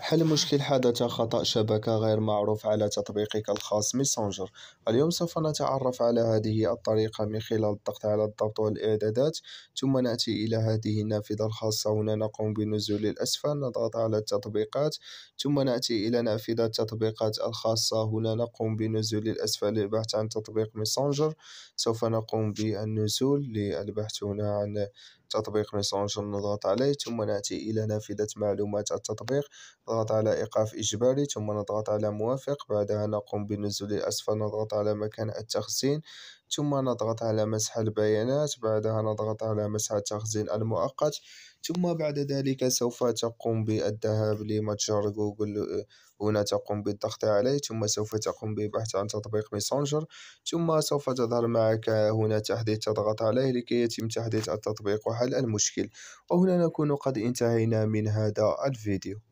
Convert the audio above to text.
حل مشكل حدث خطأ شبكة غير معروف على تطبيقك الخاص ميسنجر اليوم سوف نتعرف على هذه الطريقة من خلال الضغط على الضبط والإعدادات ثم نأتي إلى هذه النافذة الخاصة هنا نقوم بنزول الأسفل نضغط على التطبيقات ثم نأتي إلى نافذة التطبيقات الخاصة هنا نقوم بنزول الأسفل للبحث عن تطبيق ميسنجر سوف نقوم بالنزول للبحث هنا عن تطبيق ميسنجر نضغط عليه ثم نأتي إلى نافذة معلومات التطبيق نضغط على إيقاف إجباري ثم نضغط على موافق بعدها نقوم بالنزول أسفل نضغط على مكان التخزين ثم نضغط على مسح البيانات بعدها نضغط على مسح التخزين المؤقت ثم بعد ذلك سوف تقوم بالذهاب لمتجر جوجل هنا تقوم بالضغط عليه ثم سوف تقوم ببحث عن تطبيق ميسنجر ثم سوف تظهر معك هنا تحديث تضغط عليه لكي يتم تحديث التطبيق حل المشكل وهنا نكون قد انتهينا من هذا الفيديو